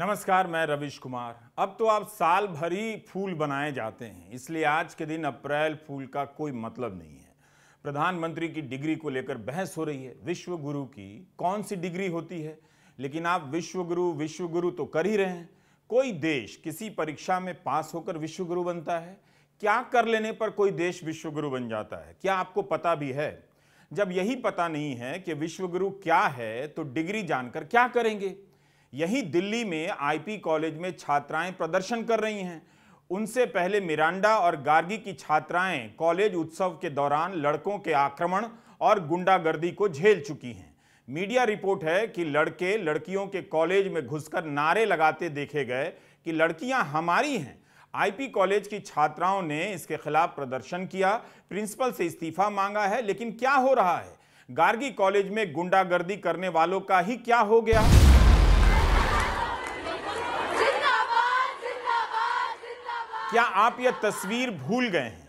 नमस्कार मैं रविश कुमार अब तो आप साल भर ही फूल बनाए जाते हैं इसलिए आज के दिन अप्रैल फूल का कोई मतलब नहीं है प्रधानमंत्री की डिग्री को लेकर बहस हो रही है विश्व गुरु की कौन सी डिग्री होती है लेकिन आप विश्व गुरु विश्व गुरु तो कर ही रहे हैं कोई देश किसी परीक्षा में पास होकर विश्व गुरु बनता है क्या कर लेने पर कोई देश विश्व गुरु बन जाता है क्या आपको पता भी है जब यही पता नहीं है कि विश्व गुरु क्या है तो डिग्री जानकर क्या करेंगे यहीं दिल्ली में आईपी कॉलेज में छात्राएं प्रदर्शन कर रही हैं उनसे पहले मिरांडा और गार्गी की छात्राएं कॉलेज उत्सव के दौरान लड़कों के आक्रमण और गुंडागर्दी को झेल चुकी हैं मीडिया रिपोर्ट है कि लड़के लड़कियों के कॉलेज में घुसकर नारे लगाते देखे गए कि लड़कियां हमारी हैं आईपी कॉलेज की छात्राओं ने इसके खिलाफ प्रदर्शन किया प्रिंसिपल से इस्तीफा मांगा है लेकिन क्या हो रहा है गार्गी कॉलेज में गुंडागर्दी करने वालों का ही क्या हो गया क्या आप यह तस्वीर भूल गए हैं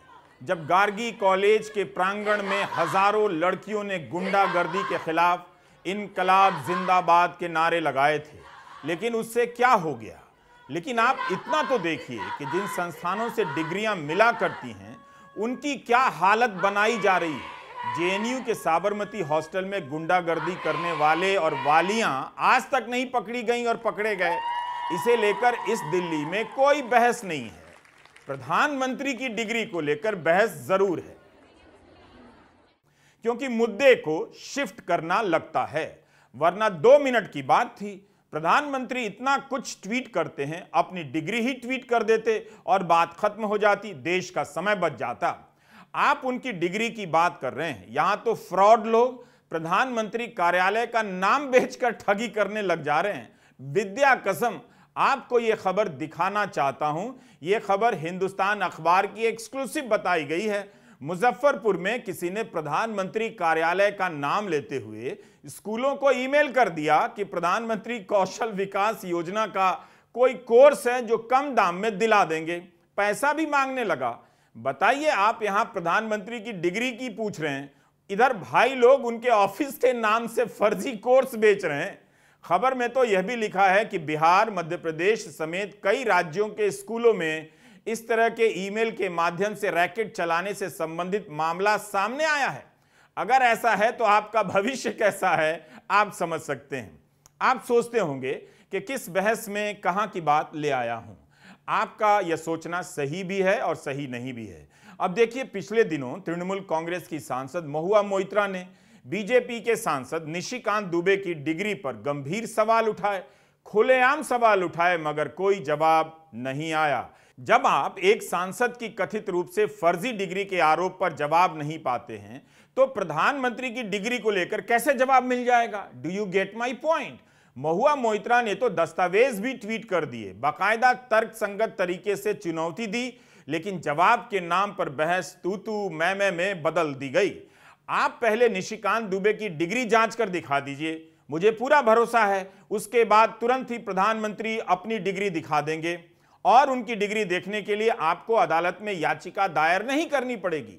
जब गार्गी कॉलेज के प्रांगण में हजारों लड़कियों ने गुंडागर्दी के खिलाफ इनकलाब जिंदाबाद के नारे लगाए थे लेकिन उससे क्या हो गया लेकिन आप इतना तो देखिए कि जिन संस्थानों से डिग्रियां मिला करती हैं उनकी क्या हालत बनाई जा रही है जे के साबरमती हॉस्टल में गुंडागर्दी करने वाले और वालियां आज तक नहीं पकड़ी गईं और पकड़े गए इसे लेकर इस दिल्ली में कोई बहस नहीं है प्रधानमंत्री की डिग्री को लेकर बहस जरूर है क्योंकि मुद्दे को शिफ्ट करना लगता है वरना दो मिनट की बात थी प्रधानमंत्री इतना कुछ ट्वीट करते हैं अपनी डिग्री ही ट्वीट कर देते और बात खत्म हो जाती देश का समय बच जाता आप उनकी डिग्री की बात कर रहे हैं यहां तो फ्रॉड लोग प्रधानमंत्री कार्यालय का नाम बेचकर ठगी करने लग जा रहे हैं विद्या कसम आपको यह खबर दिखाना चाहता हूं यह खबर हिंदुस्तान अखबार की एक्सक्लूसिव बताई गई है मुजफ्फरपुर में किसी ने प्रधानमंत्री कार्यालय का नाम लेते हुए स्कूलों को ईमेल कर दिया कि प्रधानमंत्री कौशल विकास योजना का कोई कोर्स है जो कम दाम में दिला देंगे पैसा भी मांगने लगा बताइए आप यहां प्रधानमंत्री की डिग्री की पूछ रहे हैं इधर भाई लोग उनके ऑफिस के नाम से फर्जी कोर्स बेच रहे हैं खबर में तो यह भी लिखा है कि बिहार मध्य प्रदेश समेत कई राज्यों के स्कूलों में इस तरह के ईमेल के माध्यम से रैकेट चलाने से संबंधित मामला सामने आया है अगर ऐसा है तो आपका भविष्य कैसा है आप समझ सकते हैं आप सोचते होंगे कि किस बहस में कहा की बात ले आया हूं आपका यह सोचना सही भी है और सही नहीं भी है अब देखिए पिछले दिनों तृणमूल कांग्रेस की सांसद महुआ मोइत्रा ने बीजेपी के सांसद निशिकांत दुबे की डिग्री पर गंभीर सवाल उठाए खुलेआम सवाल उठाए मगर कोई जवाब नहीं आया जब आप एक सांसद की कथित रूप से फर्जी डिग्री के आरोप पर जवाब नहीं पाते हैं तो प्रधानमंत्री की डिग्री को लेकर कैसे जवाब मिल जाएगा do you get my point Mahua Moitra ने तो दस्तावेज भी ट्वीट कर दिए बाकायदा तर्क संगत तरीके से चुनौती दी लेकिन जवाब के नाम पर बहस तू तू मैं मैं में बदल दी गई आप पहले निशिकांत दुबे की डिग्री जांच कर दिखा दीजिए मुझे पूरा भरोसा है उसके बाद तुरंत ही प्रधानमंत्री अपनी डिग्री दिखा देंगे और उनकी डिग्री देखने के लिए आपको अदालत में याचिका दायर नहीं करनी पड़ेगी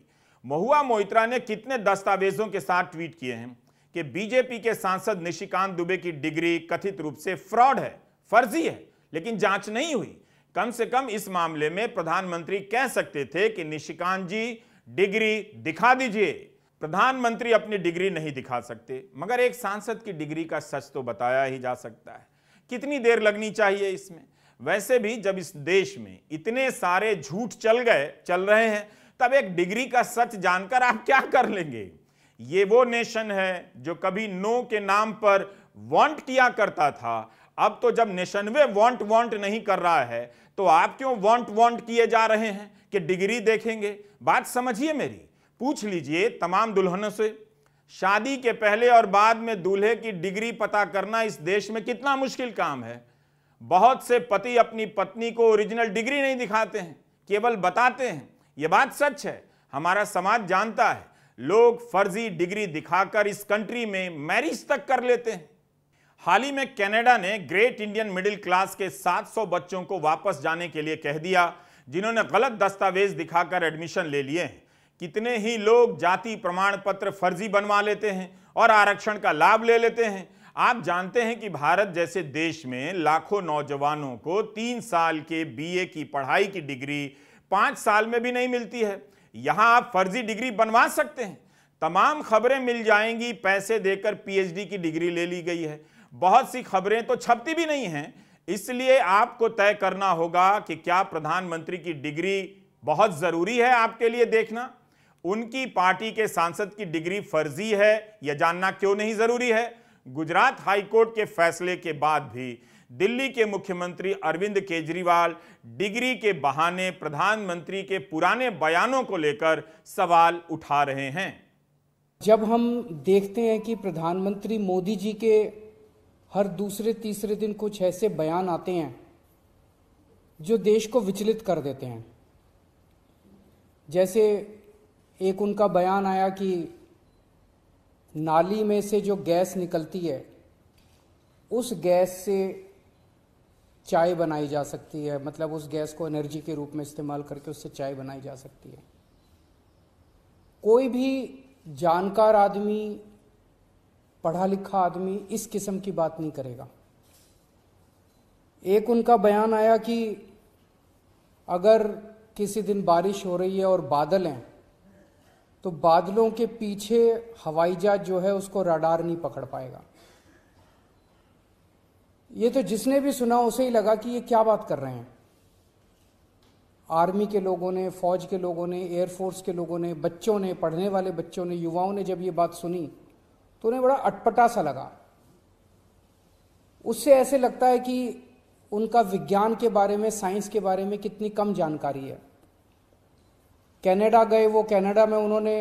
महुआ मोइत्रा ने कितने दस्तावेजों के साथ ट्वीट किए हैं कि बीजेपी के सांसद निशिकांत दुबे की डिग्री कथित रूप से फ्रॉड है फर्जी है लेकिन जांच नहीं हुई कम से कम इस मामले में प्रधानमंत्री कह सकते थे कि निशिकांत जी डिग्री दिखा दीजिए प्रधानमंत्री अपनी डिग्री नहीं दिखा सकते मगर एक सांसद की डिग्री का सच तो बताया ही जा सकता है कितनी देर लगनी चाहिए इसमें वैसे भी जब इस देश में इतने सारे झूठ चल गए चल रहे हैं तब एक डिग्री का सच जानकर आप क्या कर लेंगे ये वो नेशन है जो कभी नो के नाम पर वांट किया करता था अब तो जब नेशनवे वांट वांट नहीं कर रहा है तो आप क्यों वांट वांट किए जा रहे हैं कि डिग्री देखेंगे बात समझिए मेरी पूछ लीजिए तमाम दुल्हनों से शादी के पहले और बाद में दूल्हे की डिग्री पता करना इस देश में कितना मुश्किल काम है बहुत से पति अपनी पत्नी को ओरिजिनल डिग्री नहीं दिखाते हैं केवल बताते हैं यह बात सच है हमारा समाज जानता है लोग फर्जी डिग्री दिखाकर इस कंट्री में मैरिज तक कर लेते हैं हाल ही में कनाडा ने ग्रेट इंडियन मिडिल क्लास के 700 बच्चों को वापस जाने के लिए कह दिया जिन्होंने गलत दस्तावेज दिखाकर एडमिशन ले लिए हैं कितने ही लोग जाति प्रमाण पत्र फर्जी बनवा लेते हैं और आरक्षण का लाभ ले लेते हैं आप जानते हैं कि भारत जैसे देश में लाखों नौजवानों को तीन साल के बीए की पढ़ाई की डिग्री पाँच साल में भी नहीं मिलती है यहाँ आप फर्जी डिग्री बनवा सकते हैं तमाम खबरें मिल जाएंगी पैसे देकर पीएचडी की डिग्री ले ली गई है बहुत सी खबरें तो छपती भी नहीं हैं इसलिए आपको तय करना होगा कि क्या प्रधानमंत्री की डिग्री बहुत ज़रूरी है आपके लिए देखना उनकी पार्टी के सांसद की डिग्री फर्जी है यह जानना क्यों नहीं जरूरी है गुजरात हाईकोर्ट के फैसले के बाद भी दिल्ली के मुख्यमंत्री अरविंद केजरीवाल डिग्री के बहाने प्रधानमंत्री के पुराने बयानों को लेकर सवाल उठा रहे हैं जब हम देखते हैं कि प्रधानमंत्री मोदी जी के हर दूसरे तीसरे दिन कुछ ऐसे बयान आते हैं जो देश को विचलित कर देते हैं जैसे एक उनका बयान आया कि नाली में से जो गैस निकलती है उस गैस से चाय बनाई जा सकती है मतलब उस गैस को एनर्जी के रूप में इस्तेमाल करके उससे चाय बनाई जा सकती है कोई भी जानकार आदमी पढ़ा लिखा आदमी इस किस्म की बात नहीं करेगा एक उनका बयान आया कि अगर किसी दिन बारिश हो रही है और बादल हैं तो बादलों के पीछे हवाई जहाज जो है उसको रडार नहीं पकड़ पाएगा ये तो जिसने भी सुना उसे ही लगा कि ये क्या बात कर रहे हैं आर्मी के लोगों ने फौज के लोगों ने एयरफोर्स के लोगों ने बच्चों ने पढ़ने वाले बच्चों ने युवाओं ने जब ये बात सुनी तो उन्हें बड़ा अटपटा सा लगा उससे ऐसे लगता है कि उनका विज्ञान के बारे में साइंस के बारे में कितनी कम जानकारी है कनाडा गए वो कनाडा में उन्होंने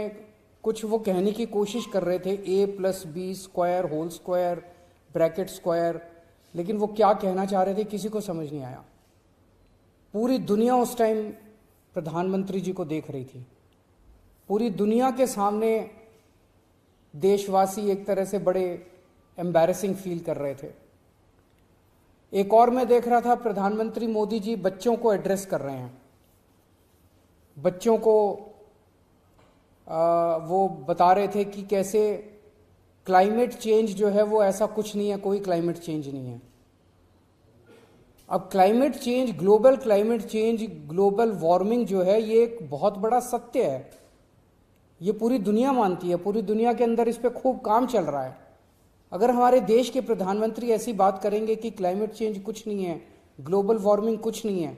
कुछ वो कहने की कोशिश कर रहे थे A plus B square whole square bracket square लेकिन वो क्या कहना चाह रहे थे किसी को समझ नहीं आया पूरी दुनिया उस टाइम प्रधानमंत्री जी को देख रही थी पूरी दुनिया के सामने देशवासी एक तरह से बड़े एम्बेरसिंग फील कर रहे थे एक और मैं देख रहा था प्रधानमंत्री मोदी जी बच्चों को एड्रेस कर रहे हैं बच्चों को आ, वो बता रहे थे कि कैसे क्लाइमेट चेंज जो है वो ऐसा कुछ नहीं है कोई क्लाइमेट चेंज नहीं है अब climate change global climate change global warming जो है ये एक बहुत बड़ा सत्य है ये पूरी दुनिया मानती है पूरी दुनिया के अंदर इस पर खूब काम चल रहा है अगर हमारे देश के प्रधानमंत्री ऐसी बात करेंगे कि क्लाइमेट चेंज कुछ नहीं है ग्लोबल वार्मिंग कुछ नहीं है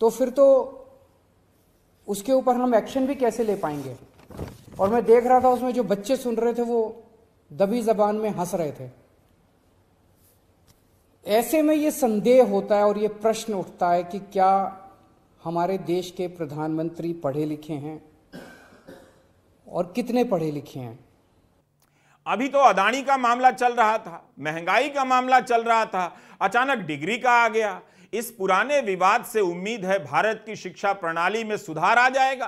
तो फिर तो उसके ऊपर हम एक्शन भी कैसे ले पाएंगे और मैं देख रहा था उसमें जो बच्चे सुन रहे थे वो दबी जबान में हंस रहे थे ऐसे में ये संदेह होता है और ये प्रश्न उठता है कि क्या हमारे देश के प्रधानमंत्री पढ़े लिखे हैं और कितने पढ़े लिखे हैं अभी तो अदानी का मामला चल रहा था महंगाई का मामला चल रहा था अचानक डिग्री का आ गया इस पुराने विवाद से उम्मीद है भारत की शिक्षा प्रणाली में सुधार आ जाएगा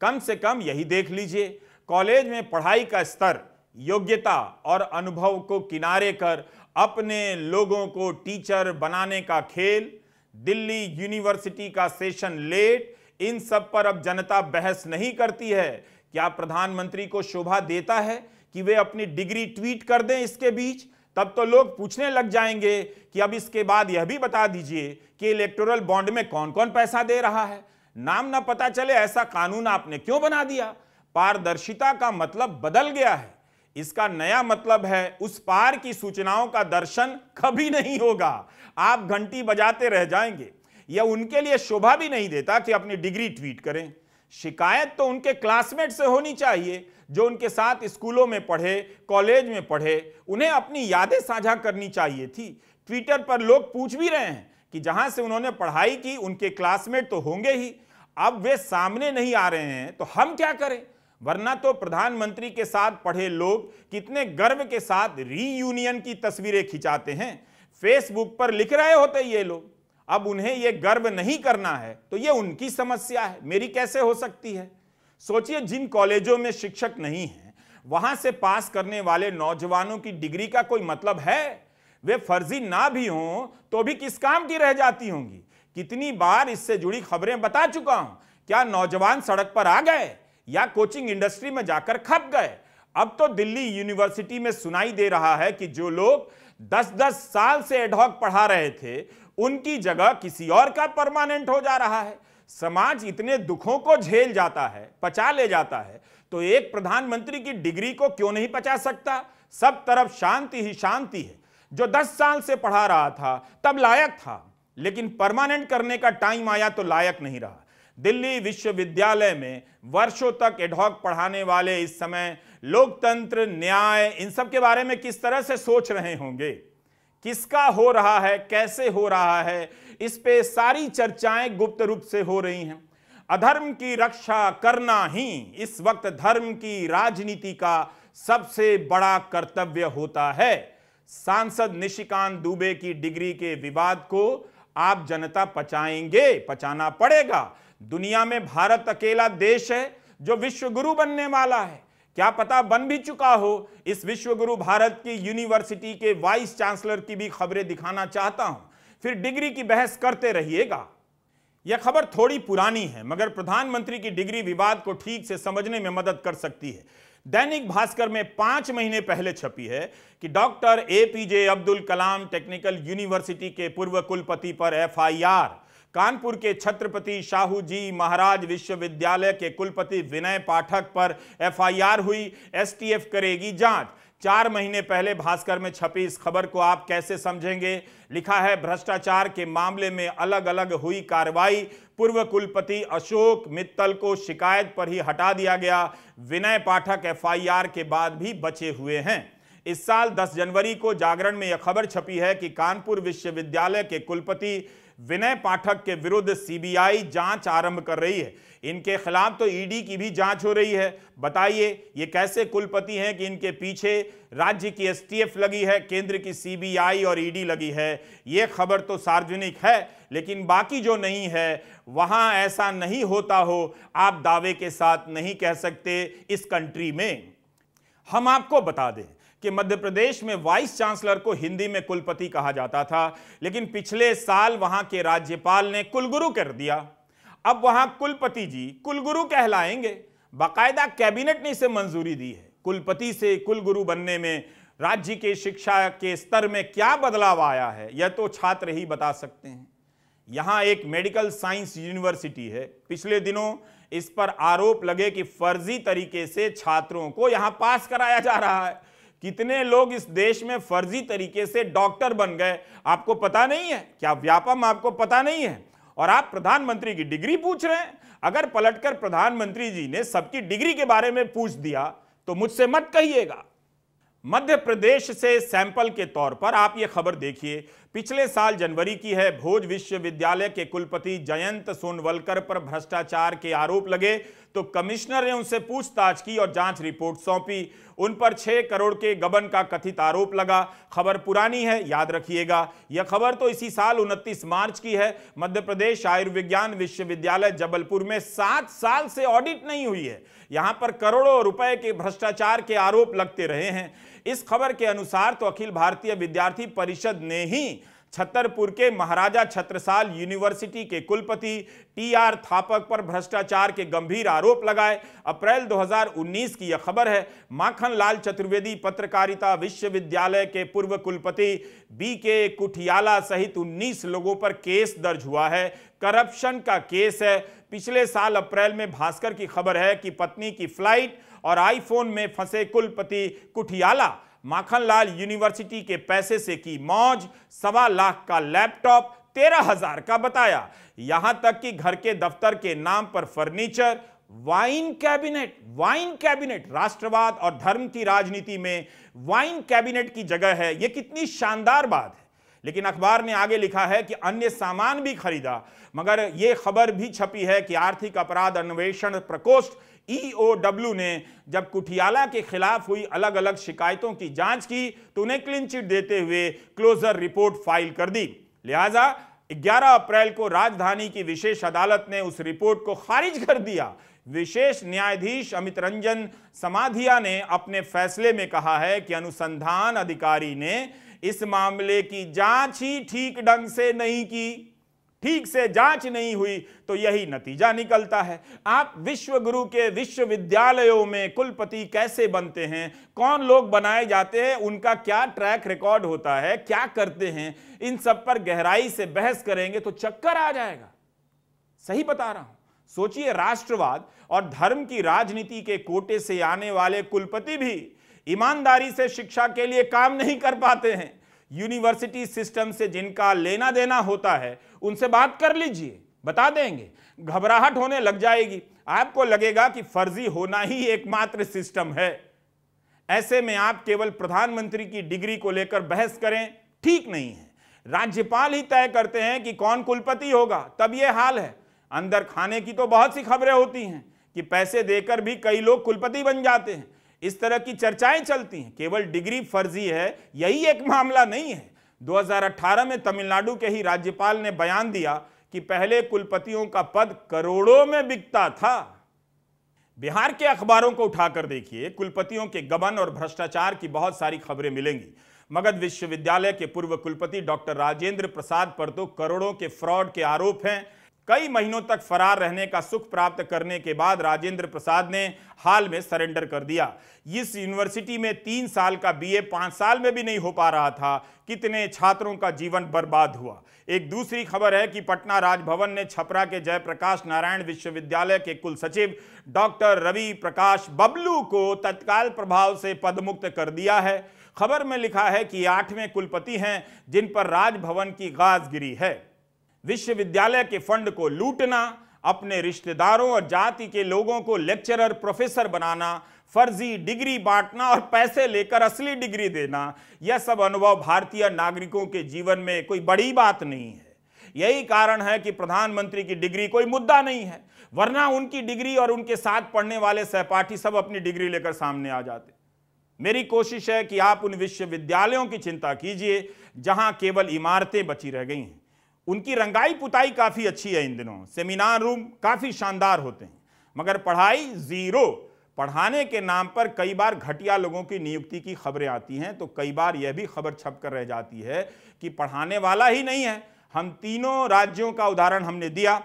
कम से कम यही देख लीजिए कॉलेज में पढ़ाई का स्तर योग्यता और अनुभव को किनारे कर अपने लोगों को टीचर बनाने का खेल दिल्ली यूनिवर्सिटी का सेशन लेट इन सब पर अब जनता बहस नहीं करती है क्या प्रधानमंत्री को शोभा देता है कि वे अपनी डिग्री ट्वीट कर दें इसके बीच तब तो लोग पूछने लग जाएंगे कि अब इसके बाद यह भी बता दीजिए कि इलेक्टोरल बॉन्ड में कौन कौन पैसा दे रहा है नाम ना पता चले ऐसा कानून आपने क्यों बना दिया पारदर्शिता का मतलब बदल गया है इसका नया मतलब है उस पार की सूचनाओं का दर्शन कभी नहीं होगा आप घंटी बजाते रह जाएंगे यह उनके लिए शोभा भी नहीं देता कि अपनी डिग्री ट्वीट करें शिकायत तो उनके क्लासमेट से होनी चाहिए जो उनके साथ स्कूलों में पढ़े कॉलेज में पढ़े उन्हें अपनी यादें साझा करनी चाहिए थी ट्विटर पर लोग पूछ भी रहे हैं कि जहां से उन्होंने पढ़ाई की उनके क्लासमेट तो होंगे ही अब वे सामने नहीं आ रहे हैं तो हम क्या करें वरना तो प्रधानमंत्री के साथ पढ़े लोग कितने गर्व के साथ रीयूनियन की तस्वीरें खिंचाते हैं फेसबुक पर लिख रहे होते ये लोग अब उन्हें ये गर्व नहीं करना है तो ये उनकी समस्या है मेरी कैसे हो सकती है सोचिए जिन कॉलेजों में शिक्षक नहीं है वहां से पास करने वाले नौजवानों की डिग्री का कोई मतलब है वे फर्जी ना भी हों तो भी किस काम की रह जाती होंगी कितनी बार इससे जुड़ी खबरें बता चुका हूं क्या नौजवान सड़क पर आ गए या कोचिंग इंडस्ट्री में जाकर खप गए अब तो दिल्ली यूनिवर्सिटी में सुनाई दे रहा है कि जो लोग 10-10 साल से एडहॉक पढ़ा रहे थे उनकी जगह किसी और का परमानेंट हो जा रहा है समाज इतने दुखों को झेल जाता है पचा ले जाता है तो एक प्रधानमंत्री की डिग्री को क्यों नहीं पचा सकता सब तरफ शांति ही शांति है जो 10 साल से पढ़ा रहा था तब लायक था लेकिन परमानेंट करने का टाइम आया तो लायक नहीं रहा दिल्ली विश्वविद्यालय में वर्षों तक एडहॉक पढ़ाने वाले इस समय लोकतंत्र न्याय इन सब के बारे में किस तरह से सोच रहे होंगे किसका हो रहा है कैसे हो रहा है इस पे सारी चर्चाएं गुप्त रूप से हो रही हैं अधर्म की रक्षा करना ही इस वक्त धर्म की राजनीति का सबसे बड़ा कर्तव्य होता है सांसद निशिकांत दुबे की डिग्री के विवाद को आप जनता पचाएंगे पचाना पड़ेगा दुनिया में भारत अकेला देश है जो विश्वगुरु बनने वाला है क्या पता बन भी चुका हो इस विश्वगुरु भारत की यूनिवर्सिटी के वाइस चांसलर की भी खबरें दिखाना चाहता हूं फिर डिग्री की बहस करते रहिएगा यह खबर थोड़ी पुरानी है मगर प्रधानमंत्री की डिग्री विवाद को ठीक से समझने में मदद कर सकती है दैनिक भास्कर में पांच महीने पहले छपी है कि doctor APJ Abdul Kalam technical university के पूर्व कुलपति पर एफआईआर कानपुर के छत्रपति शाहू जी महाराज विश्वविद्यालय के कुलपति विनय पाठक पर एफआईआर हुई एसटीएफ करेगी जांच चार महीने पहले भास्कर में छपी इस खबर को आप कैसे समझेंगे लिखा है भ्रष्टाचार के मामले में अलग अलग हुई कार्रवाई पूर्व कुलपति अशोक मित्तल को शिकायत पर ही हटा दिया गया विनय पाठक एफआईआर के बाद भी बचे हुए हैं इस साल 10 जनवरी को जागरण में यह खबर छपी है कि कानपुर विश्वविद्यालय के कुलपति विनय पाठक के विरुद्ध सीबीआई जांच आरंभ कर रही है इनके खिलाफ तो ईडी e की भी जांच हो रही है बताइए ये कैसे कुलपति हैं कि इनके पीछे राज्य की एसटीएफ लगी है केंद्र की सीबीआई और ईडी e लगी है ये खबर तो सार्वजनिक है लेकिन बाकी जो नहीं है वहां ऐसा नहीं होता हो आप दावे के साथ नहीं कह सकते इस कंट्री में हम आपको बता दें कि मध्य प्रदेश में वाइस चांसलर को हिंदी में कुलपति कहा जाता था लेकिन पिछले साल वहां के राज्यपाल ने कुलगुरु कर दिया अब वहां कुलपति जी कुलगुरु कहलाएंगे बाकायदा कैबिनेट ने इसे मंजूरी दी है कुलपति से कुलगुरु बनने में राज्य के शिक्षा के स्तर में क्या बदलाव आया है यह तो छात्र ही बता सकते हैं यहां एक मेडिकल साइंस यूनिवर्सिटी है पिछले दिनों इस पर आरोप लगे कि फर्जी तरीके से छात्रों को यहां पास कराया जा रहा है कितने लोग इस देश में फर्जी तरीके से डॉक्टर बन गए आपको पता नहीं है क्या व्यापम आपको पता नहीं है और आप प्रधानमंत्री की डिग्री पूछ रहे हैं अगर पलटकर प्रधानमंत्री जी ने सबकी डिग्री के बारे में पूछ दिया तो मुझसे मत कहिएगा मध्य प्रदेश से सैंपल के तौर पर आप यह खबर देखिए पिछले साल जनवरी की है भोज विश्वविद्यालय के कुलपति जयंत सोनवलकर पर भ्रष्टाचार के आरोप लगे तो कमिश्नर ने उनसे पूछताछ की और जांच रिपोर्ट सौंपी उन पर छह करोड़ के गबन का कथित आरोप लगा खबर पुरानी है याद रखिएगा यह खबर तो इसी साल उनतीस मार्च की है मध्य प्रदेश आयुर्विज्ञान विश्वविद्यालय जबलपुर में सात साल से ऑडिट नहीं हुई है यहां पर करोड़ों रुपए के भ्रष्टाचार के आरोप लगते रहे हैं इस खबर के अनुसार तो अखिल भारतीय विद्यार्थी परिषद ने ही छतरपुर के महाराजा छत्रसाल यूनिवर्सिटी के कुलपति टी आर थापक पर भ्रष्टाचार के गंभीर आरोप लगाए अप्रैल 2019 की यह खबर है माखन लाल चतुर्वेदी पत्रकारिता विश्वविद्यालय के पूर्व कुलपति बी के कुठियाला सहित 19 लोगों पर केस दर्ज हुआ है करप्शन का केस है पिछले साल अप्रैल में भास्कर की खबर है कि पत्नी की फ्लाइट और आईफोन में फंसे कुलपति कुठियाला माखनलाल यूनिवर्सिटी के पैसे से की मौज सवा लाख का लैपटॉप तेरह हजार का बताया यहां तक कि घर के दफ्तर के नाम पर furniture wine cabinet wine cabinet राष्ट्रवाद और धर्म की राजनीति में वाइन कैबिनेट की जगह है यह कितनी शानदार बात है लेकिन अखबार ने आगे लिखा है कि अन्य सामान भी खरीदा मगर यह खबर भी छपी है कि आर्थिक अपराध अन्वेषण प्रकोष्ठ ईओडब्ल्यू e ने जब कुठियाला के खिलाफ हुई अलग अलग शिकायतों की जांच की तो उन्हें क्लीन चिट देते हुए क्लोजर रिपोर्ट फाइल कर दी लिहाजा 11 अप्रैल को राजधानी की विशेष अदालत ने उस रिपोर्ट को खारिज कर दिया विशेष न्यायाधीश अमित रंजन समाधिया ने अपने फैसले में कहा है कि अनुसंधान अधिकारी ने इस मामले की जांच ही ठीक ढंग से नहीं की ठीक से जांच नहीं हुई तो यही नतीजा निकलता है आप विश्व गुरु के विश्वविद्यालयों में कुलपति कैसे बनते हैं कौन लोग बनाए जाते हैं उनका क्या ट्रैक रिकॉर्ड होता है क्या करते हैं इन सब पर गहराई से बहस करेंगे तो चक्कर आ जाएगा सही बता रहा हूं सोचिए राष्ट्रवाद और धर्म की राजनीति के कोटे से आने वाले कुलपति भी ईमानदारी से शिक्षा के लिए काम नहीं कर पाते हैं यूनिवर्सिटी सिस्टम से जिनका लेना देना होता है उनसे बात कर लीजिए बता देंगे घबराहट होने लग जाएगी आपको लगेगा कि फर्जी होना ही एकमात्र सिस्टम है ऐसे में आप केवल प्रधानमंत्री की डिग्री को लेकर बहस करें ठीक नहीं है राज्यपाल ही तय करते हैं कि कौन कुलपति होगा तब ये हाल है अंदर खाने की तो बहुत सी खबरें होती हैं कि पैसे देकर भी कई लोग कुलपति बन जाते हैं इस तरह की चर्चाएं चलती हैं केवल डिग्री फर्जी है यही एक मामला नहीं है 2018 में तमिलनाडु के ही राज्यपाल ने बयान दिया कि पहले कुलपतियों का पद करोड़ों में बिकता था बिहार के अखबारों को उठाकर देखिए कुलपतियों के गबन और भ्रष्टाचार की बहुत सारी खबरें मिलेंगी मगध विश्वविद्यालय के पूर्व कुलपति डॉक्टर राजेंद्र प्रसाद पर तो करोड़ों के फ्रॉड के आरोप हैं कई महीनों तक फरार रहने का सुख प्राप्त करने के बाद राजेंद्र प्रसाद ने हाल में सरेंडर कर दिया इस यूनिवर्सिटी में तीन साल का बीए पाँच साल में भी नहीं हो पा रहा था कितने छात्रों का जीवन बर्बाद हुआ एक दूसरी खबर है कि पटना राजभवन ने छपरा के जयप्रकाश नारायण विश्वविद्यालय के कुल सचिव डॉक्टर रवि प्रकाश बबलू को तत्काल प्रभाव से पदमुक्त कर दिया है खबर में लिखा है कि आठवें कुलपति हैं जिन पर राजभवन की गाज गिरी है विश्वविद्यालय के फंड को लूटना अपने रिश्तेदारों और जाति के लोगों को लेक्चरर प्रोफेसर बनाना फर्जी डिग्री बांटना और पैसे लेकर असली डिग्री देना यह सब अनुभव भारतीय नागरिकों के जीवन में कोई बड़ी बात नहीं है यही कारण है कि प्रधानमंत्री की डिग्री कोई मुद्दा नहीं है वरना उनकी डिग्री और उनके साथ पढ़ने वाले सहपाठी सब अपनी डिग्री लेकर सामने आ जाते मेरी कोशिश है कि आप उन विश्वविद्यालयों की चिंता कीजिए जहां केवल इमारतें बची रह गई हैं उनकी रंगाई पुताई काफ़ी अच्छी है इन दिनों सेमिनार रूम काफ़ी शानदार होते हैं मगर पढ़ाई ज़ीरो पढ़ाने के नाम पर कई बार घटिया लोगों की नियुक्ति की खबरें आती हैं तो कई बार यह भी खबर छप कर रह जाती है कि पढ़ाने वाला ही नहीं है हम तीनों राज्यों का उदाहरण हमने दिया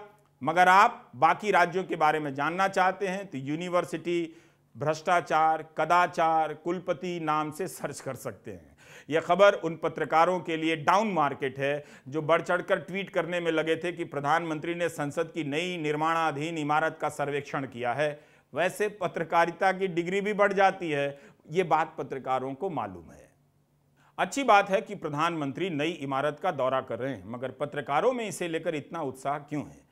मगर आप बाकी राज्यों के बारे में जानना चाहते हैं तो यूनिवर्सिटी भ्रष्टाचार कदाचार कुलपति नाम से सर्च कर सकते हैं यह खबर उन पत्रकारों के लिए डाउन मार्केट है जो बढ़ चढ़कर ट्वीट करने में लगे थे कि प्रधानमंत्री ने संसद की नई निर्माणाधीन इमारत का सर्वेक्षण किया है वैसे पत्रकारिता की डिग्री भी बढ़ जाती है ये बात पत्रकारों को मालूम है अच्छी बात है कि प्रधानमंत्री नई इमारत का दौरा कर रहे हैं मगर पत्रकारों में इसे लेकर इतना उत्साह क्यों है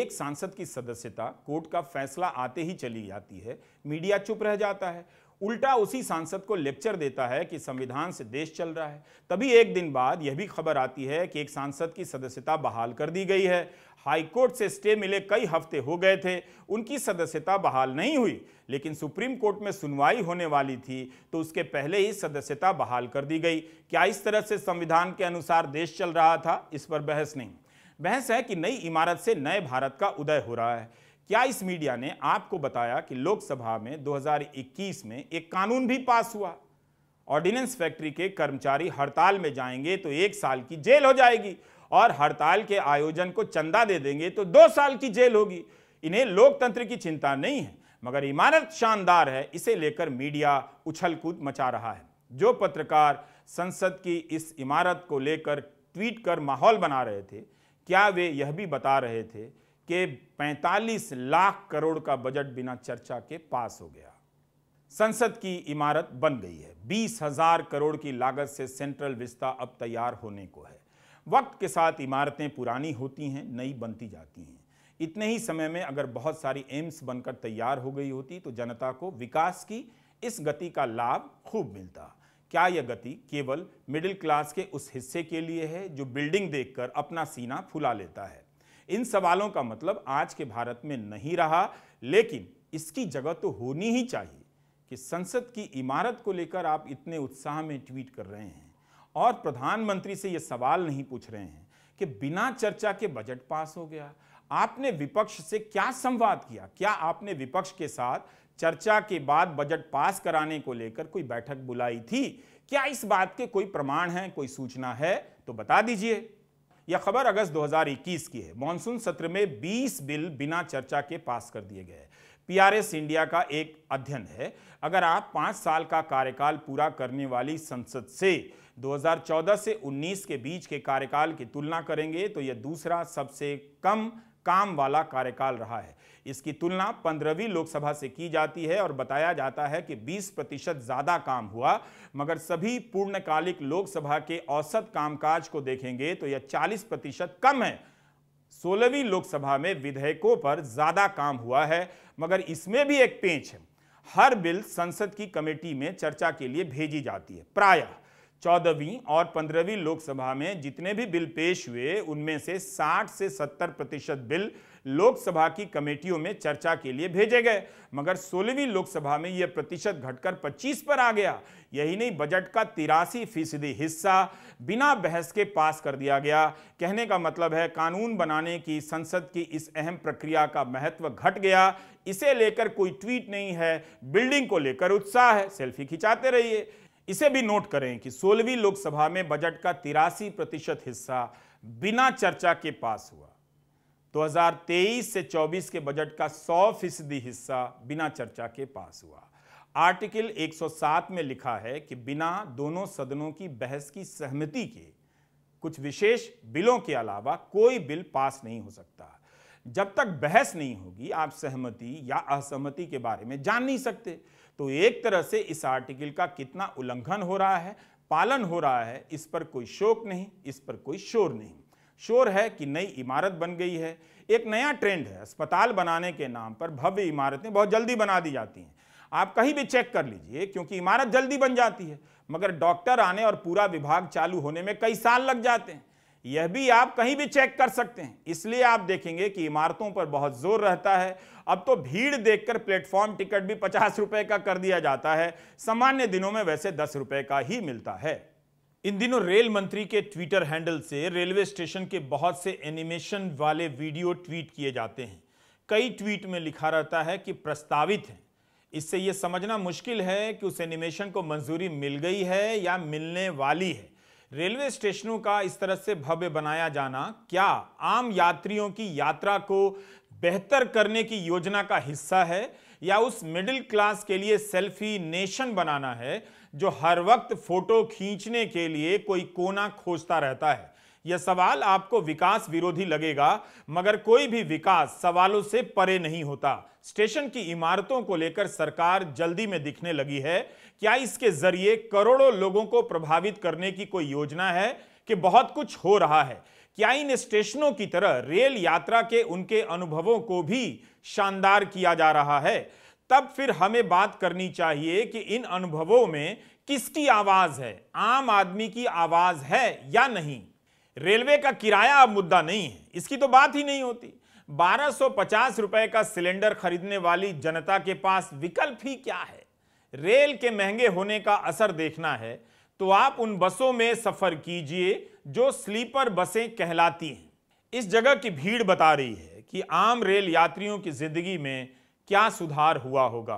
एक सांसद की सदस्यता कोर्ट का फैसला आते ही चली जाती है मीडिया चुप रह जाता है उल्टा उसी सांसद को लेक्चर देता है कि संविधान से देश चल रहा है तभी एक दिन बाद यह भी खबर आती है कि एक सांसद की सदस्यता बहाल कर दी गई है हाईकोर्ट से स्टे मिले कई हफ्ते हो गए थे उनकी सदस्यता बहाल नहीं हुई लेकिन सुप्रीम कोर्ट में सुनवाई होने वाली थी तो उसके पहले ही सदस्यता बहाल कर दी गई क्या इस तरह से संविधान के अनुसार देश चल रहा था इस पर बहस नहीं बहस है कि नई इमारत से नए भारत का उदय हो रहा है क्या इस मीडिया ने आपको बताया कि लोकसभा में 2021 में एक कानून भी पास हुआ ऑर्डिनेंस फैक्ट्री के कर्मचारी हड़ताल में जाएंगे तो एक साल की जेल हो जाएगी और हड़ताल के आयोजन को चंदा दे देंगे तो दो साल की जेल होगी इन्हें लोकतंत्र की चिंता नहीं है मगर इमारत शानदार है इसे लेकर मीडिया उछल कूद मचा रहा है जो पत्रकार संसद की इस इमारत को लेकर ट्वीट कर माहौल बना रहे थे क्या वे यह भी बता रहे थे के 45 लाख करोड़ का बजट बिना चर्चा के पास हो गया संसद की इमारत बन गई है बीस हजार करोड़ की लागत से सेंट्रल विस्ता अब तैयार होने को है वक्त के साथ इमारतें पुरानी होती हैं नई बनती जाती हैं इतने ही समय में अगर बहुत सारी एम्स बनकर तैयार हो गई होती तो जनता को विकास की इस गति का लाभ खूब मिलता क्या यह गति केवल मिडिल क्लास के उस हिस्से के लिए है जो बिल्डिंग देखकर अपना सीना फुला लेता है इन सवालों का मतलब आज के भारत में नहीं रहा लेकिन इसकी जगह तो होनी ही चाहिए कि संसद की इमारत को लेकर आप इतने उत्साह में ट्वीट कर रहे हैं और प्रधानमंत्री से ये सवाल नहीं पूछ रहे हैं कि बिना चर्चा के बजट पास हो गया आपने विपक्ष से क्या संवाद किया क्या आपने विपक्ष के साथ चर्चा के बाद बजट पास कराने को लेकर कोई बैठक बुलाई थी क्या इस बात के कोई प्रमाण है कोई सूचना है तो बता दीजिए यह खबर अगस्त 2021 की है मानसून सत्र में 20 बिल बिना चर्चा के पास कर दिए गए पीआरएस इंडिया का एक अध्ययन है अगर आप पाँच साल का कार्यकाल पूरा करने वाली संसद से 2014 से 19 के बीच के कार्यकाल की तुलना करेंगे तो यह दूसरा सबसे कम काम वाला कार्यकाल रहा है इसकी तुलना पंद्रहवीं लोकसभा से की जाती है और बताया जाता है कि 20 प्रतिशत ज़्यादा काम हुआ मगर सभी पूर्णकालिक लोकसभा के औसत कामकाज को देखेंगे तो यह 40 प्रतिशत कम है सोलहवीं लोकसभा में विधेयकों पर ज़्यादा काम हुआ है मगर इसमें भी एक पेंच है हर बिल संसद की कमेटी में चर्चा के लिए भेजी जाती है प्राय चौदहवीं और पंद्रहवीं लोकसभा में जितने भी बिल पेश हुए उनमें से 60 से 70 प्रतिशत बिल लोकसभा की कमेटियों में चर्चा के लिए भेजे गए मगर सोलहवीं लोकसभा में यह प्रतिशत घटकर 25 पर आ गया यही नहीं बजट का तिरासी फीसदी हिस्सा बिना बहस के पास कर दिया गया कहने का मतलब है कानून बनाने की संसद की इस अहम प्रक्रिया का महत्व घट गया इसे लेकर कोई ट्वीट नहीं है बिल्डिंग को लेकर उत्साह है सेल्फी खिंचाते रहिए इसे भी नोट करें कि सोलहवीं लोकसभा में बजट का तिरासी प्रतिशत हिस्सा बिना चर्चा के पास हुआ 2023 से 24 के बजट का 100 फीसदी हिस्सा बिना चर्चा के पास हुआ आर्टिकल 107 में लिखा है कि बिना दोनों सदनों की बहस की सहमति के कुछ विशेष बिलों के अलावा कोई बिल पास नहीं हो सकता जब तक बहस नहीं होगी आप सहमति या असहमति के बारे में जान नहीं सकते तो एक तरह से इस आर्टिकल का कितना उल्लंघन हो रहा है पालन हो रहा है इस पर कोई शोक नहीं इस पर कोई शोर नहीं शोर है कि नई इमारत बन गई है एक नया ट्रेंड है अस्पताल बनाने के नाम पर भव्य इमारतें बहुत जल्दी बना दी जाती हैं आप कहीं भी चेक कर लीजिए क्योंकि इमारत जल्दी बन जाती है मगर डॉक्टर आने और पूरा विभाग चालू होने में कई साल लग जाते हैं यह भी आप कहीं भी चेक कर सकते हैं इसलिए आप देखेंगे कि इमारतों पर बहुत जोर रहता है अब तो भीड़ देखकर प्लेटफॉर्म टिकट भी पचास रुपए का कर दिया जाता है सामान्य दिनों में वैसे दस रुपए का ही मिलता है इन दिनों रेल मंत्री के ट्विटर हैंडल से रेलवे स्टेशन के बहुत से एनिमेशन वाले वीडियो ट्वीट किए जाते हैं कई ट्वीट में लिखा रहता है कि प्रस्तावित हैं इससे ये समझना मुश्किल है कि उस एनिमेशन को मंजूरी मिल गई है या मिलने वाली है रेलवे स्टेशनों का इस तरह से भव्य बनाया जाना क्या आम यात्रियों की यात्रा को बेहतर करने की योजना का हिस्सा है या उस मिडिल क्लास के लिए सेल्फी नेशन बनाना है जो हर वक्त फोटो खींचने के लिए कोई कोना खोजता रहता है यह सवाल आपको विकास विरोधी लगेगा मगर कोई भी विकास सवालों से परे नहीं होता स्टेशन की इमारतों को लेकर सरकार जल्दी में दिखने लगी है क्या इसके जरिए करोड़ों लोगों को प्रभावित करने की कोई योजना है कि बहुत कुछ हो रहा है क्या इन स्टेशनों की तरह रेल यात्रा के उनके अनुभवों को भी शानदार किया जा रहा है तब फिर हमें बात करनी चाहिए कि इन अनुभवों में किसकी आवाज है आम आदमी की आवाज है या नहीं रेलवे का किराया अब मुद्दा नहीं है इसकी तो बात ही नहीं होती 1250 रुपए का सिलेंडर खरीदने वाली जनता के पास विकल्प ही क्या है रेल के महंगे होने का असर देखना है तो आप उन बसों में सफर कीजिए जो स्लीपर बसें कहलाती हैं इस जगह की भीड़ बता रही है कि आम रेल यात्रियों की जिंदगी में क्या सुधार हुआ होगा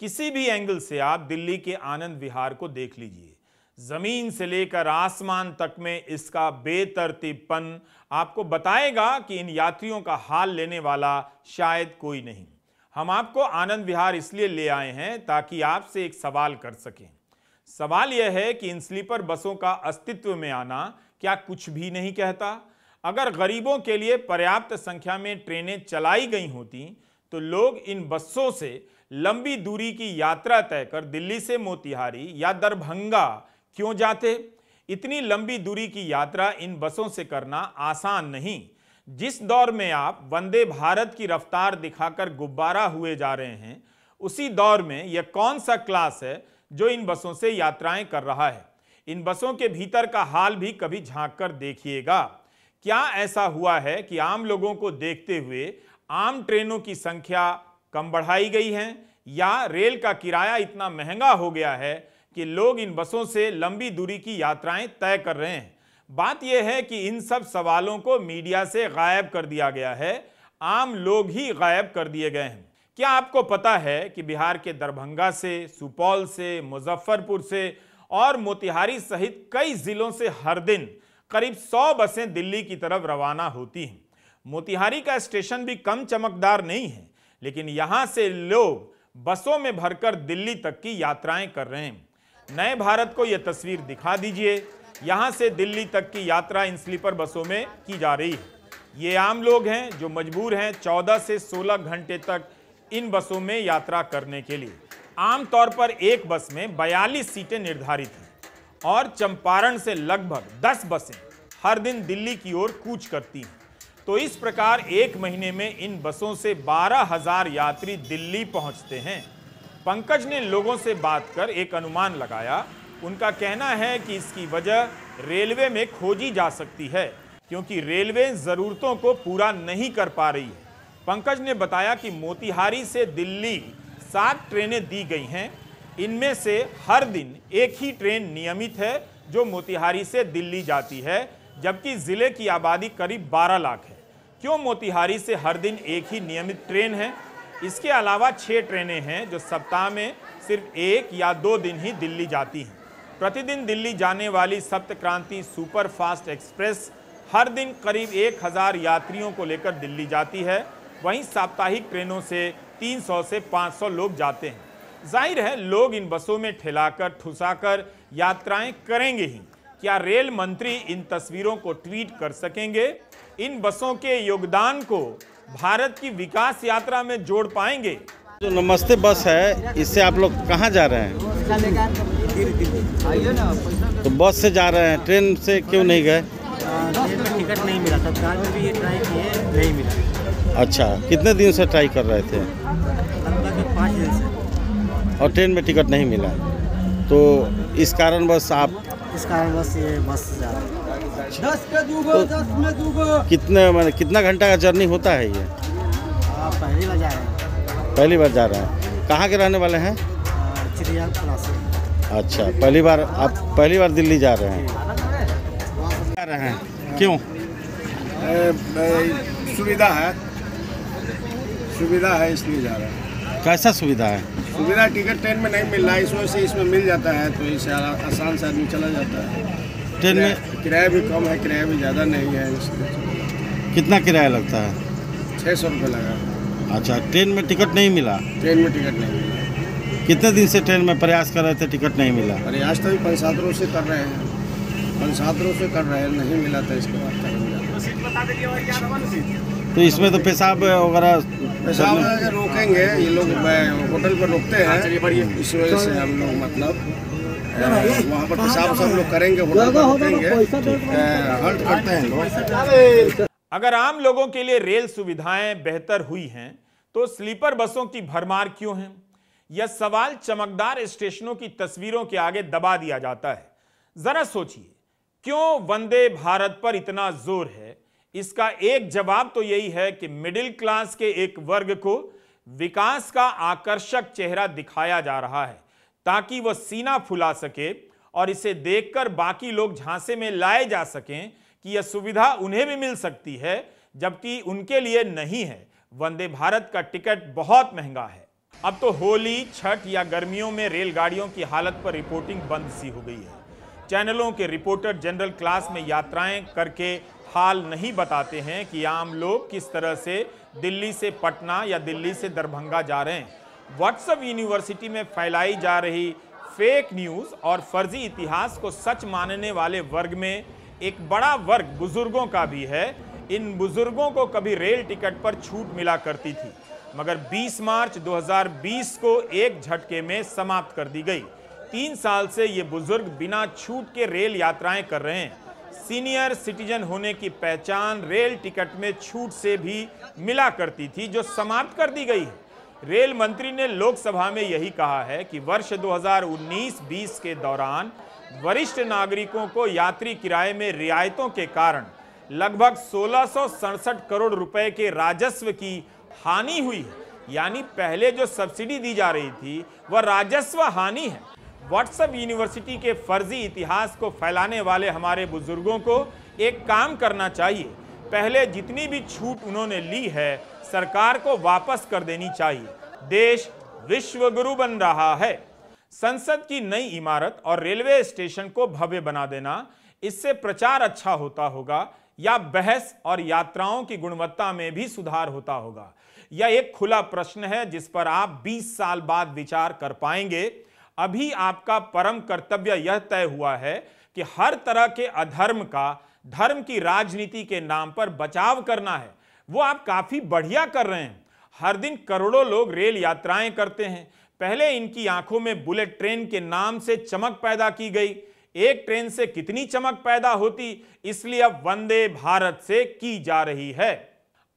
किसी भी एंगल से आप दिल्ली के आनंद विहार को देख लीजिए जमीन से लेकर आसमान तक में इसका बेतरतीबपन आपको बताएगा कि इन यात्रियों का हाल लेने वाला शायद कोई नहीं हम आपको आनंद विहार इसलिए ले आए हैं ताकि आपसे एक सवाल कर सकें सवाल यह है कि इन स्लीपर बसों का अस्तित्व में आना क्या कुछ भी नहीं कहता अगर गरीबों के लिए पर्याप्त संख्या में ट्रेनें चलाई गई होती तो लोग इन बसों से लंबी दूरी की यात्रा तय कर दिल्ली से मोतिहारी या दरभंगा क्यों जाते इतनी लंबी दूरी की यात्रा इन बसों से करना आसान नहीं जिस दौर में आप वंदे भारत की रफ्तार दिखाकर गुब्बारा हुए जा रहे हैं उसी दौर में यह कौन सा क्लास है जो इन बसों से यात्राएं कर रहा है इन बसों के भीतर का हाल भी कभी झांक कर देखिएगा क्या ऐसा हुआ है कि आम लोगों को देखते हुए आम ट्रेनों की संख्या कम बढ़ाई गई है या रेल का किराया इतना महंगा हो गया है कि लोग इन बसों से लंबी दूरी की यात्राएं तय कर रहे हैं बात यह है कि इन सब सवालों को मीडिया से गायब कर दिया गया है आम लोग ही गायब कर दिए गए हैं क्या आपको पता है कि बिहार के दरभंगा से सुपौल से मुजफ्फरपुर से और मोतिहारी सहित कई ज़िलों से हर दिन करीब 100 बसें दिल्ली की तरफ रवाना होती हैं मोतिहारी का स्टेशन भी कम चमकदार नहीं है लेकिन यहाँ से लोग बसों में भरकर दिल्ली तक की यात्राएं कर रहे हैं नए भारत को यह तस्वीर दिखा दीजिए यहाँ से दिल्ली तक की यात्रा इन स्लीपर बसों में की जा रही है ये आम लोग हैं जो मजबूर हैं चौदह से सोलह घंटे तक इन बसों में यात्रा करने के लिए आमतौर पर एक बस में बयालीस सीटें निर्धारित हैं और चंपारण से लगभग 10 बसें हर दिन दिल्ली की ओर कूच करती हैं तो इस प्रकार एक महीने में इन बसों से बारह हजार यात्री दिल्ली पहुंचते हैं पंकज ने लोगों से बात कर एक अनुमान लगाया उनका कहना है कि इसकी वजह रेलवे में खोजी जा सकती है क्योंकि रेलवे ज़रूरतों को पूरा नहीं कर पा रही है पंकज ने बताया कि मोतिहारी से दिल्ली सात ट्रेनें दी गई हैं इनमें से हर दिन एक ही ट्रेन नियमित है जो मोतिहारी से दिल्ली जाती है जबकि ज़िले की आबादी करीब 12 लाख है क्यों मोतिहारी से हर दिन एक ही नियमित ट्रेन है इसके अलावा छः ट्रेनें हैं जो सप्ताह में सिर्फ एक या दो दिन ही दिल्ली जाती हैं प्रतिदिन दिल्ली जाने वाली सप्त क्रांति फास्ट एक्सप्रेस हर दिन करीब एक हज़ार यात्रियों को लेकर दिल्ली जाती है वहीं साप्ताहिक ट्रेनों से 300 से 500 लोग जाते हैं जाहिर है लोग इन बसों में ठेलाकर ठुसाकर यात्राएं करेंगे ही क्या रेल मंत्री इन तस्वीरों को ट्वीट कर सकेंगे इन बसों के योगदान को भारत की विकास यात्रा में जोड़ पाएंगे जो नमस्ते बस है इससे आप लोग कहाँ जा रहे हैं तो बस से जा रहे हैं ट्रेन से क्यों नहीं गए टिकट नहीं मिला तत्काल में भी ये ट्राई किए नहीं मिला अच्छा कितने दिन से ट्राई कर रहे थे पाँच दिन से और ट्रेन में टिकट नहीं मिला तो इस कारण बस आप इस बस ये बस जा रहा है तो कितने मतलब कितना घंटा का जर्नी होता है ये आ, हाँ, पहली बार जा रहे हैं पहली बार जा रहे हैं कहाँ के रहने वाले हैं हाँ, अच्छा पहली बार आप पहली बार दिल्ली जा रहे हैं हाँ, जा रहे हैं क्यों सुविधा है सुविधा है इसलिए जा रहे हैं कैसा सुविधा है सुविधा टिकट ट्रेन में नहीं मिल रहा है इसमें से इसमें मिल जाता है तो इससे आसान से आदमी चला जाता है ट्रेन में किराया भी कम है किराया भी ज़्यादा नहीं है कितना किराया लगता है छः सौ रुपये लगा अच्छा ट्रेन में टिकट नहीं मिला ट्रेन में टिकट नहीं मिला कितने दिन से ट्रेन में प्रयास कर रहे थे टिकट नहीं मिला प्रयास तो अभी पंच से कर रहे हैं पंच से कर रहे हैं नहीं मिला था तो इसके बाद तो इसमें तो पेशाब वगैरह पेशाब रोकेंगे ये लोग होटल पर रुकते हैं हाँ, इस वजह से हम लोग मतलब वहाँ पर पेशाब सब लोग करेंगे होटल पर रोकेंगे हल्ट हाँ, करते हैं अगर आम लोगों के लिए रेल सुविधाएं बेहतर हुई हैं तो स्लीपर बसों की भरमार क्यों है यह सवाल चमकदार स्टेशनों की तस्वीरों के आगे दबा दिया जाता है जरा सोचिए क्यों वंदे भारत पर इतना जोर है इसका एक जवाब तो यही है कि मिडिल क्लास के एक वर्ग को विकास का आकर्षक चेहरा दिखाया जा रहा है ताकि वह सीना फुला सके और इसे देखकर बाकी लोग झांसे में लाए जा सकें कि यह सुविधा उन्हें भी मिल सकती है जबकि उनके लिए नहीं है वंदे भारत का टिकट बहुत महंगा है अब तो होली छठ या गर्मियों में रेलगाड़ियों की हालत पर रिपोर्टिंग बंद सी हो गई है चैनलों के रिपोर्टर जनरल क्लास में यात्राएं करके हाल नहीं बताते हैं कि आम लोग किस तरह से दिल्ली से पटना या दिल्ली से दरभंगा जा रहे हैं व्हाट्सएप यूनिवर्सिटी में फैलाई जा रही फेक न्यूज़ और फर्जी इतिहास को सच मानने वाले वर्ग में एक बड़ा वर्ग बुज़ुर्गों का भी है इन बुज़ुर्गों को कभी रेल टिकट पर छूट मिला करती थी मगर 20 मार्च 2020 को एक झटके में समाप्त कर दी गई तीन साल से ये बुज़ुर्ग बिना छूट के रेल यात्राएं कर रहे हैं सीनियर सिटीजन होने की पहचान रेल टिकट में छूट से भी मिला करती थी जो समाप्त कर दी गई है रेल मंत्री ने लोकसभा में यही कहा है कि वर्ष 2019-20 के दौरान वरिष्ठ नागरिकों को यात्री किराए में रियायतों के कारण लगभग सोलह करोड़ रुपए के राजस्व की हानि हुई है यानी पहले जो सब्सिडी दी जा रही थी वह राजस्व हानि है व्हाट्सएप यूनिवर्सिटी के फर्जी इतिहास को फैलाने वाले हमारे बुजुर्गों को एक काम करना चाहिए पहले जितनी भी छूट उन्होंने ली है सरकार को वापस कर देनी चाहिए देश विश्व गुरु बन रहा है संसद की नई इमारत और रेलवे स्टेशन को भव्य बना देना इससे प्रचार अच्छा होता होगा या बहस और यात्राओं की गुणवत्ता में भी सुधार होता होगा यह एक खुला प्रश्न है जिस पर आप 20 साल बाद विचार कर पाएंगे अभी आपका परम कर्तव्य यह तय हुआ है कि हर तरह के अधर्म का धर्म की राजनीति के नाम पर बचाव करना है वो आप काफी बढ़िया कर रहे हैं हर दिन करोड़ों लोग रेल यात्राएं करते हैं पहले इनकी आंखों में बुलेट ट्रेन के नाम से चमक पैदा की गई एक ट्रेन से कितनी चमक पैदा होती इसलिए अब वंदे भारत से की जा रही है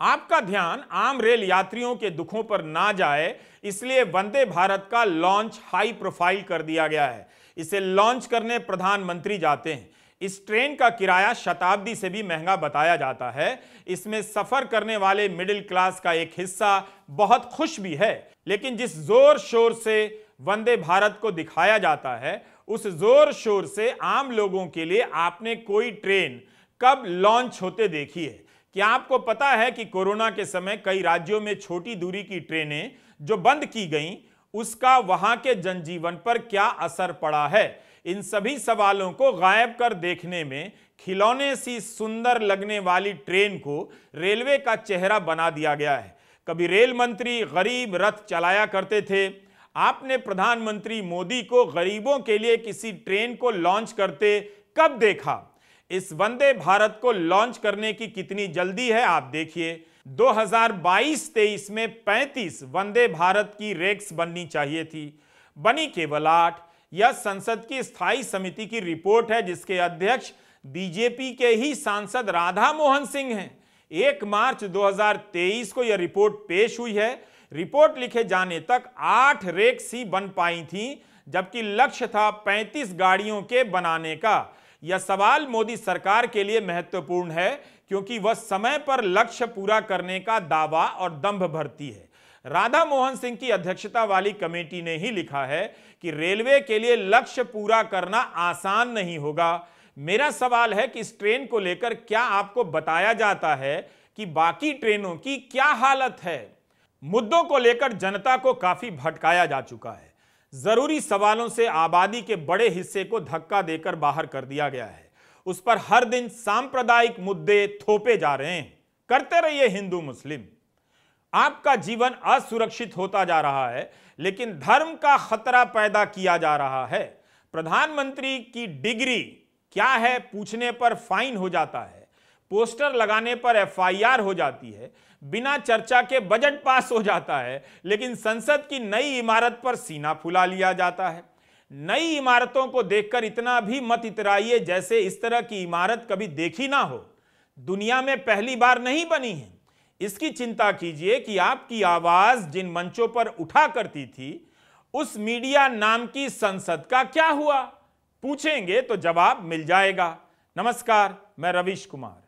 आपका ध्यान आम रेल यात्रियों के दुखों पर ना जाए इसलिए वंदे भारत का लॉन्च हाई प्रोफाइल कर दिया गया है इसे लॉन्च करने प्रधानमंत्री जाते हैं इस ट्रेन का किराया शताब्दी से भी महंगा बताया जाता है इसमें सफर करने वाले मिडिल क्लास का एक हिस्सा बहुत खुश भी है लेकिन जिस जोर शोर से वंदे भारत को दिखाया जाता है उस जोर शोर से आम लोगों के लिए आपने कोई ट्रेन कब लॉन्च होते देखी है क्या आपको पता है कि कोरोना के समय कई राज्यों में छोटी दूरी की ट्रेनें जो बंद की गईं उसका वहां के जनजीवन पर क्या असर पड़ा है इन सभी सवालों को गायब कर देखने में खिलौने सी सुंदर लगने वाली ट्रेन को रेलवे का चेहरा बना दिया गया है कभी रेल मंत्री गरीब रथ चलाया करते थे आपने प्रधानमंत्री मोदी को गरीबों के लिए किसी ट्रेन को लॉन्च करते कब देखा इस वंदे भारत को लॉन्च करने की कितनी जल्दी है आप देखिए 2022-23 में 35 वंदे भारत की रेक्स बननी चाहिए थी बनी केवल आठ यह संसद की स्थायी समिति की रिपोर्ट है जिसके अध्यक्ष बीजेपी के ही सांसद राधा मोहन सिंह हैं एक मार्च 2023 को यह रिपोर्ट पेश हुई है रिपोर्ट लिखे जाने तक आठ रेक्स ही बन पाई थी जबकि लक्ष्य था 35 गाड़ियों के बनाने का यह सवाल मोदी सरकार के लिए महत्वपूर्ण है क्योंकि वह समय पर लक्ष्य पूरा करने का दावा और दंभ भरती है राधा मोहन सिंह की अध्यक्षता वाली कमेटी ने ही लिखा है कि रेलवे के लिए लक्ष्य पूरा करना आसान नहीं होगा मेरा सवाल है कि इस ट्रेन को लेकर क्या आपको बताया जाता है कि बाकी ट्रेनों की क्या हालत है मुद्दों को लेकर जनता को काफी भटकाया जा चुका है जरूरी सवालों से आबादी के बड़े हिस्से को धक्का देकर बाहर कर दिया गया है उस पर हर दिन सांप्रदायिक मुद्दे थोपे जा रहे हैं करते रहिए हिंदू मुस्लिम आपका जीवन असुरक्षित होता जा रहा है लेकिन धर्म का खतरा पैदा किया जा रहा है प्रधानमंत्री की डिग्री क्या है पूछने पर फाइन हो जाता है पोस्टर लगाने पर एफआईआर हो जाती है बिना चर्चा के बजट पास हो जाता है लेकिन संसद की नई इमारत पर सीना फुला लिया जाता है नई इमारतों को देखकर इतना भी मत इतराइए जैसे इस तरह की इमारत कभी देखी ना हो दुनिया में पहली बार नहीं बनी है इसकी चिंता कीजिए कि आपकी आवाज जिन मंचों पर उठा करती थी उस मीडिया नाम की संसद का क्या हुआ पूछेंगे तो जवाब मिल जाएगा नमस्कार मैं रविश कुमार